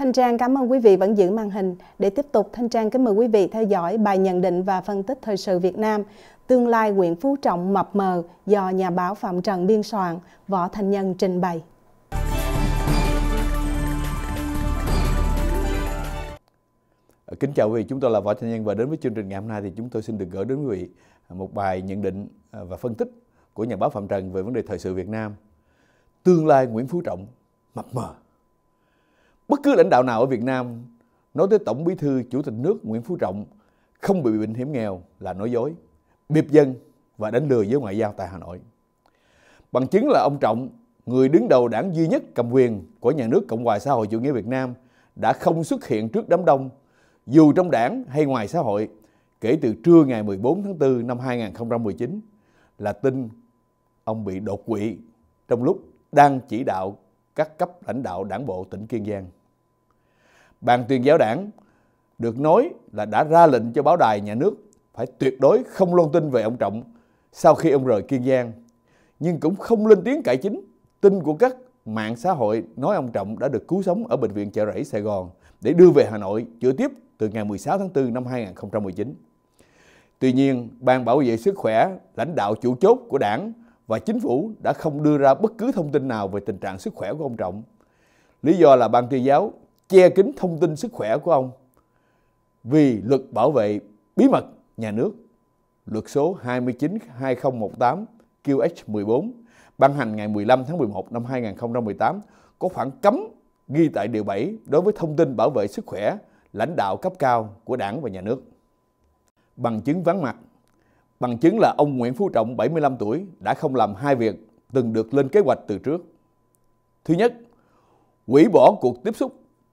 Thanh Trang cảm ơn quý vị vẫn giữ màn hình. Để tiếp tục, Thanh Trang kính mời quý vị theo dõi bài nhận định và phân tích thời sự Việt Nam Tương lai Nguyễn Phú Trọng mập mờ do nhà báo Phạm Trần biên soạn, Võ Thành Nhân trình bày. À, kính chào quý vị, chúng tôi là Võ Thanh Nhân và đến với chương trình ngày hôm nay thì chúng tôi xin được gửi đến quý vị à, một bài nhận định à, và phân tích của nhà báo Phạm Trần về vấn đề thời sự Việt Nam. Tương lai Nguyễn Phú Trọng mập mờ bất cứ lãnh đạo nào ở Việt Nam nói tới Tổng Bí thư Chủ tịch nước Nguyễn Phú Trọng không bị bệnh hiểm nghèo là nói dối, biệp dân và đánh lừa với ngoại giao tại Hà Nội. Bằng chứng là ông Trọng, người đứng đầu đảng duy nhất cầm quyền của nhà nước Cộng hòa xã hội chủ nghĩa Việt Nam đã không xuất hiện trước đám đông dù trong đảng hay ngoài xã hội kể từ trưa ngày 14 tháng 4 năm 2019 là tin ông bị đột quỵ trong lúc đang chỉ đạo các cấp lãnh đạo đảng bộ tỉnh Kiên Giang. Ban tuyên giáo đảng được nói là đã ra lệnh cho báo đài nhà nước phải tuyệt đối không loan tin về ông Trọng sau khi ông rời Kiên Giang. Nhưng cũng không lên tiếng cải chính. Tin của các mạng xã hội nói ông Trọng đã được cứu sống ở Bệnh viện Chợ Rẫy Sài Gòn để đưa về Hà Nội chữa tiếp từ ngày 16 tháng 4 năm 2019. Tuy nhiên, Ban Bảo vệ Sức khỏe, lãnh đạo chủ chốt của đảng và chính phủ đã không đưa ra bất cứ thông tin nào về tình trạng sức khỏe của ông Trọng. Lý do là ban tuyên giáo che kín thông tin sức khỏe của ông vì luật bảo vệ bí mật nhà nước luật số 29-2018 QH14 ban hành ngày 15 tháng 11 năm 2018 có khoảng cấm ghi tại điều 7 đối với thông tin bảo vệ sức khỏe lãnh đạo cấp cao của đảng và nhà nước. Bằng chứng vắng mặt Bằng chứng là ông Nguyễn Phú Trọng 75 tuổi đã không làm hai việc từng được lên kế hoạch từ trước. Thứ nhất, hủy bỏ cuộc tiếp xúc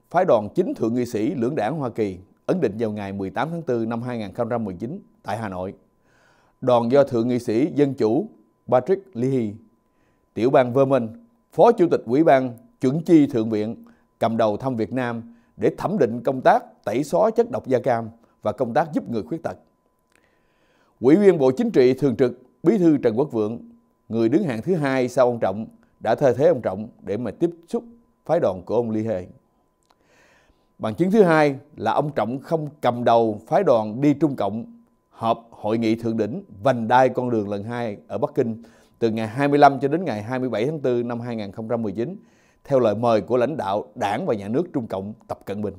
phái đoàn chính thượng nghị sĩ lưỡng đảng Hoa Kỳ ấn định vào ngày 18 tháng 4 năm 2019 tại Hà Nội. Đoàn do thượng nghị sĩ Dân chủ Patrick Leahy, tiểu bang Vermont, phó chủ tịch ủy ban chuẩn chi thượng viện cầm đầu thăm Việt Nam để thẩm định công tác tẩy xóa chất độc da cam và công tác giúp người khuyết tật. Ủy viên Bộ Chính trị thường trực Bí thư Trần Quốc Vượng, người đứng hàng thứ hai sau ông Trọng, đã thay thế ông Trọng để mà tiếp xúc phái đoàn của ông Ly Hề. Bằng chứng thứ hai là ông Trọng không cầm đầu phái đoàn đi Trung Cộng họp hội nghị thượng đỉnh vành đai con đường lần 2 ở Bắc Kinh từ ngày 25 cho đến ngày 27 tháng 4 năm 2019 theo lời mời của lãnh đạo đảng và nhà nước Trung Cộng Tập Cận Bình.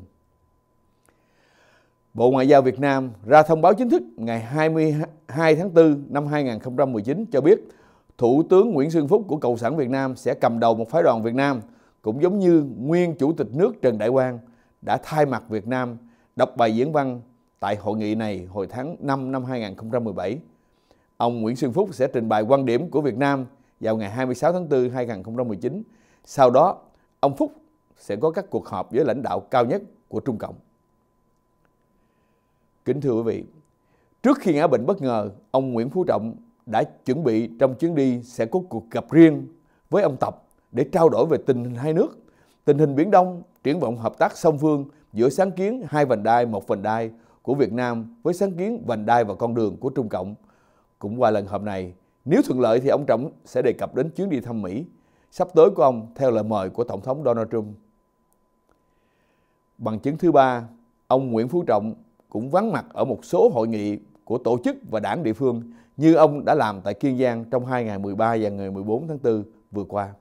Bộ Ngoại giao Việt Nam ra thông báo chính thức ngày 22 tháng 4 năm 2019 cho biết Thủ tướng Nguyễn Xuân Phúc của Cộng sản Việt Nam sẽ cầm đầu một phái đoàn Việt Nam cũng giống như nguyên Chủ tịch nước Trần Đại Quang đã thay mặt Việt Nam đọc bài diễn văn tại hội nghị này hồi tháng 5 năm 2017. Ông Nguyễn Xuân Phúc sẽ trình bày quan điểm của Việt Nam vào ngày 26 tháng 4 2019. Sau đó, ông Phúc sẽ có các cuộc họp với lãnh đạo cao nhất của Trung Cộng. Kính thưa quý vị, trước khi ngã bệnh bất ngờ, ông Nguyễn Phú Trọng đã chuẩn bị trong chuyến đi sẽ có cuộc gặp riêng với ông Tập để trao đổi về tình hình hai nước. Tình hình Biển Đông, triển vọng hợp tác song phương giữa sáng kiến hai vành đai một vành đai của Việt Nam với sáng kiến vành đai và con đường của Trung Cộng. Cũng qua lần họp này, nếu thuận lợi thì ông Trọng sẽ đề cập đến chuyến đi thăm Mỹ sắp tới của ông theo lời mời của Tổng thống Donald Trump. Bằng chứng thứ ba, ông Nguyễn Phú Trọng cũng vắng mặt ở một số hội nghị của tổ chức và đảng địa phương như ông đã làm tại Kiên Giang trong hai ngày 13 và ngày 14 tháng 4 vừa qua.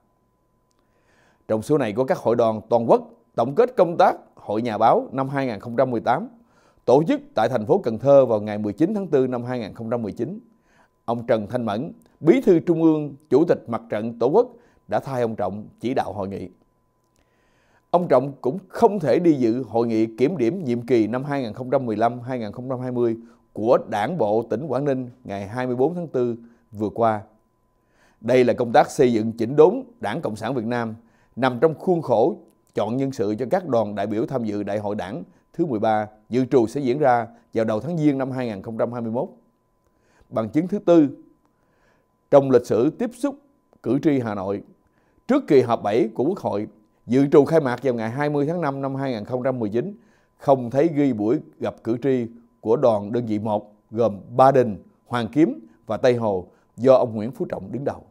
Trong số này có các hội đoàn toàn quốc tổng kết công tác Hội Nhà báo năm 2018 tổ chức tại thành phố Cần Thơ vào ngày 19 tháng 4 năm 2019. Ông Trần Thanh Mẫn, Bí thư Trung ương, Chủ tịch Mặt trận Tổ quốc đã thay ông Trọng chỉ đạo hội nghị. Ông Trọng cũng không thể đi dự hội nghị kiểm điểm nhiệm kỳ năm 2015-2020 của Đảng bộ tỉnh Quảng Ninh ngày 24 tháng 4 vừa qua. Đây là công tác xây dựng chỉnh đốn Đảng Cộng sản Việt Nam – nằm trong khuôn khổ chọn nhân sự cho các đoàn đại biểu tham dự Đại hội Đảng thứ 13 dự trù sẽ diễn ra vào đầu tháng Giêng năm 2021. Bằng chứng thứ tư, trong lịch sử tiếp xúc cử tri Hà Nội, trước kỳ họp 7 của Quốc hội, dự trù khai mạc vào ngày 20 tháng 5 năm 2019, không thấy ghi buổi gặp cử tri của đoàn đơn vị 1 gồm Ba Đình, Hoàng Kiếm và Tây Hồ do ông Nguyễn Phú Trọng đứng đầu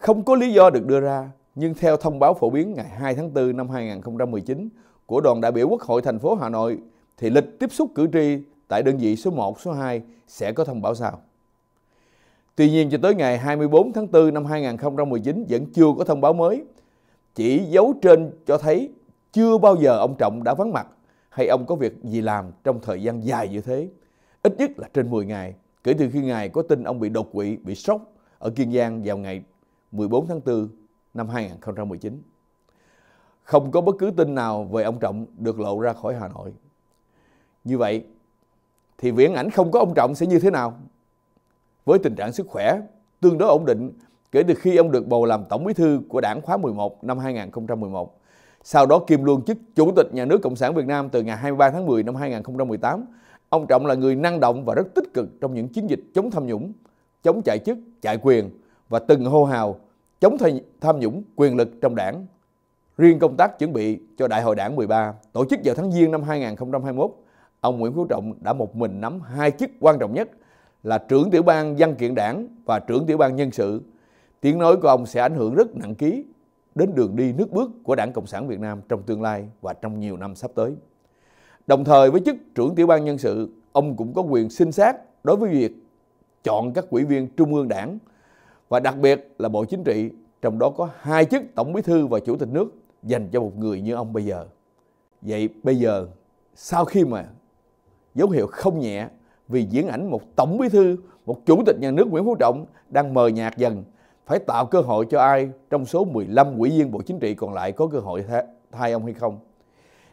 không có lý do được đưa ra, nhưng theo thông báo phổ biến ngày 2 tháng 4 năm 2019 của đoàn đại biểu Quốc hội thành phố Hà Nội thì lịch tiếp xúc cử tri tại đơn vị số 1, số 2 sẽ có thông báo sau. Tuy nhiên cho tới ngày 24 tháng 4 năm 2019 vẫn chưa có thông báo mới, chỉ dấu trên cho thấy chưa bao giờ ông Trọng đã vắng mặt hay ông có việc gì làm trong thời gian dài như thế, ít nhất là trên 10 ngày, kể từ khi ngài có tin ông bị đột quỵ, bị sốc ở Kiên Giang vào ngày 14 tháng 4 năm 2019. Không có bất cứ tin nào về ông Trọng được lộ ra khỏi Hà Nội. Như vậy, thì viễn ảnh không có ông Trọng sẽ như thế nào? Với tình trạng sức khỏe tương đối ổn định kể từ khi ông được bầu làm Tổng Bí thư của Đảng khóa 11 năm 2011, sau đó kiêm luôn chức Chủ tịch Nhà nước Cộng sản Việt Nam từ ngày 23 tháng 10 năm 2018, ông Trọng là người năng động và rất tích cực trong những chiến dịch chống tham nhũng, chống chạy chức, chạy quyền và từng hô hào chống tham nhũng quyền lực trong đảng. Riêng công tác chuẩn bị cho Đại hội đảng 13 tổ chức vào tháng Giêng năm 2021, ông Nguyễn Phú Trọng đã một mình nắm hai chức quan trọng nhất là trưởng tiểu ban văn kiện đảng và trưởng tiểu ban nhân sự. Tiếng nói của ông sẽ ảnh hưởng rất nặng ký đến đường đi nước bước của Đảng Cộng sản Việt Nam trong tương lai và trong nhiều năm sắp tới. Đồng thời với chức trưởng tiểu ban nhân sự, ông cũng có quyền sinh sát đối với việc chọn các ủy viên trung ương đảng và đặc biệt là Bộ Chính trị trong đó có hai chức Tổng Bí thư và Chủ tịch nước dành cho một người như ông bây giờ. Vậy bây giờ sau khi mà dấu hiệu không nhẹ vì diễn ảnh một Tổng Bí thư, một Chủ tịch nhà nước Nguyễn Phú Trọng đang mờ nhạt dần, phải tạo cơ hội cho ai trong số 15 quỹ viên Bộ Chính trị còn lại có cơ hội thay ông hay không?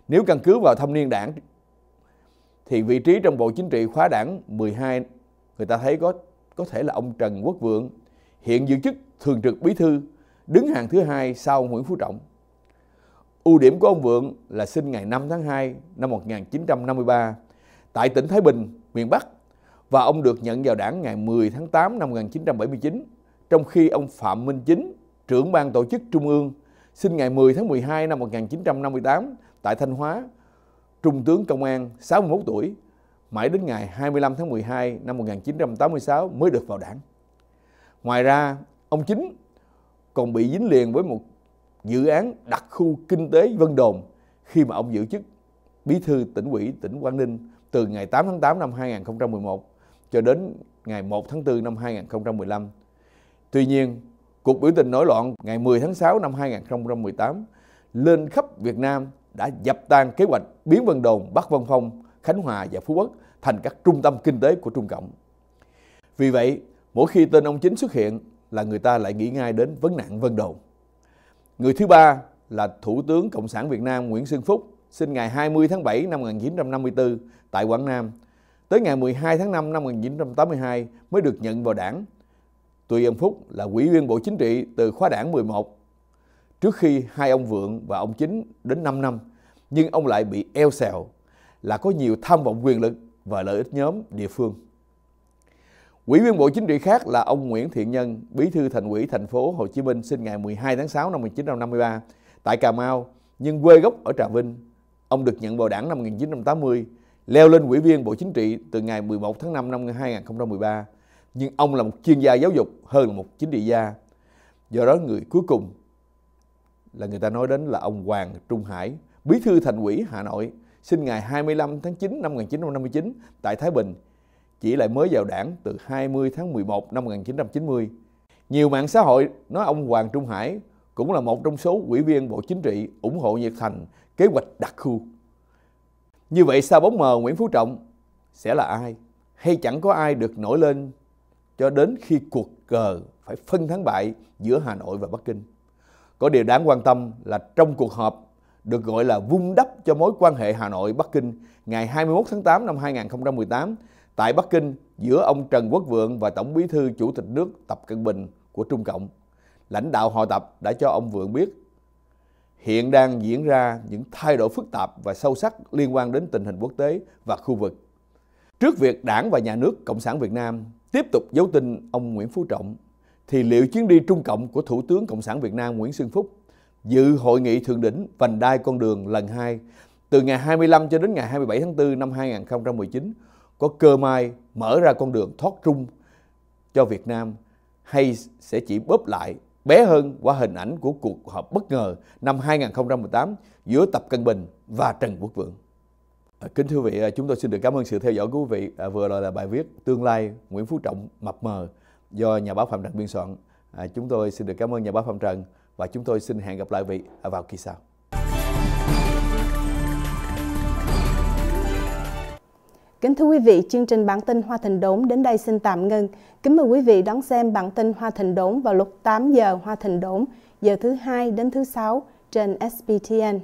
Nếu căn cứ vào thâm niên đảng thì vị trí trong Bộ Chính trị khóa đảng 12 người ta thấy có có thể là ông Trần Quốc Vượng hiện giữ chức Thường trực Bí thư, đứng hàng thứ hai sau Nguyễn Phú Trọng. Ưu điểm của ông Vượng là sinh ngày 5 tháng 2 năm 1953 tại tỉnh Thái Bình, miền Bắc và ông được nhận vào đảng ngày 10 tháng 8 năm 1979, trong khi ông Phạm Minh Chính, trưởng ban tổ chức Trung ương, sinh ngày 10 tháng 12 năm 1958 tại Thanh Hóa, Trung tướng Công an 61 tuổi, mãi đến ngày 25 tháng 12 năm 1986 mới được vào đảng. Ngoài ra, ông Chính còn bị dính liền với một dự án đặc khu kinh tế Vân Đồn khi mà ông giữ chức bí thư tỉnh ủy tỉnh Quảng Ninh từ ngày 8 tháng 8 năm 2011 cho đến ngày 1 tháng 4 năm 2015. Tuy nhiên, cuộc biểu tình nổi loạn ngày 10 tháng 6 năm 2018 lên khắp Việt Nam đã dập tan kế hoạch biến Vân Đồn, Bắc Vân Phong, Khánh Hòa và Phú Quốc thành các trung tâm kinh tế của Trung Cộng. Vì vậy, Mỗi khi tên ông chính xuất hiện là người ta lại nghĩ ngay đến vấn nạn Vân Đồn. Người thứ ba là Thủ tướng Cộng sản Việt Nam Nguyễn Xuân Phúc sinh ngày 20 tháng 7 năm 1954 tại Quảng Nam. Tới ngày 12 tháng 5 năm 1982 mới được nhận vào đảng. Tuy ông Phúc là ủy viên Bộ Chính trị từ khóa đảng 11 trước khi hai ông Vượng và ông Chính đến 5 năm, nhưng ông lại bị eo xèo là có nhiều tham vọng quyền lực và lợi ích nhóm địa phương. Ủy viên Bộ Chính trị khác là ông Nguyễn Thiện Nhân, Bí thư Thành ủy thành phố Hồ Chí Minh sinh ngày 12 tháng 6 năm 1953 tại Cà Mau, nhưng quê gốc ở Trà Vinh. Ông được nhận vào đảng năm 1980, leo lên Ủy viên Bộ Chính trị từ ngày 11 tháng 5 năm 2013. Nhưng ông là một chuyên gia giáo dục hơn là một chính trị gia. Do đó người cuối cùng là người ta nói đến là ông Hoàng Trung Hải, Bí thư Thành ủy Hà Nội, sinh ngày 25 tháng 9 năm 1959 tại Thái Bình, chỉ lại mới vào đảng từ 20 tháng 11 năm 1990. Nhiều mạng xã hội nói ông Hoàng Trung Hải cũng là một trong số ủy viên Bộ Chính trị ủng hộ Nhật thành kế hoạch đặc khu. Như vậy sao bóng mờ Nguyễn Phú Trọng sẽ là ai? Hay chẳng có ai được nổi lên cho đến khi cuộc cờ phải phân thắng bại giữa Hà Nội và Bắc Kinh. Có điều đáng quan tâm là trong cuộc họp được gọi là vung đắp cho mối quan hệ Hà Nội-Bắc Kinh ngày 21 tháng 8 năm 2018 tại Bắc Kinh giữa ông Trần Quốc Vượng và Tổng bí thư Chủ tịch nước Tập Cận Bình của Trung Cộng. Lãnh đạo họ Tập đã cho ông Vượng biết hiện đang diễn ra những thay đổi phức tạp và sâu sắc liên quan đến tình hình quốc tế và khu vực. Trước việc đảng và nhà nước Cộng sản Việt Nam tiếp tục giấu tin ông Nguyễn Phú Trọng, thì liệu chuyến đi Trung Cộng của Thủ tướng Cộng sản Việt Nam Nguyễn Xuân Phúc dự hội nghị thượng đỉnh Vành đai Con đường lần 2 từ ngày 25 cho đến ngày 27 tháng 4 năm 2019 có cơ may mở ra con đường thoát trung cho Việt Nam hay sẽ chỉ bóp lại bé hơn qua hình ảnh của cuộc họp bất ngờ năm 2018 giữa Tập cân Bình và Trần Quốc Vượng. À, kính thưa quý vị, à, chúng tôi xin được cảm ơn sự theo dõi của quý vị. À, vừa rồi là bài viết Tương lai Nguyễn Phú Trọng mập mờ do nhà báo Phạm Trần biên soạn. chúng tôi xin được cảm ơn nhà báo Phạm Trần và chúng tôi xin hẹn gặp lại quý vị vào kỳ sau. Kính thưa quý vị, chương trình bản tin Hoa Thành Đốn đến đây xin tạm ngưng. Kính mời quý vị đón xem bản tin Hoa Thành Đốn vào lúc 8 giờ Hoa Thành Đốn, giờ thứ hai đến thứ sáu trên SBTN.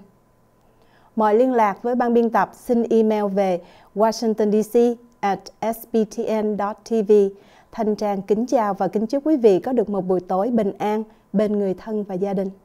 Mọi liên lạc với ban biên tập xin email về washingtondc at sbtn.tv. Thanh Trang kính chào và kính chúc quý vị có được một buổi tối bình an bên người thân và gia đình.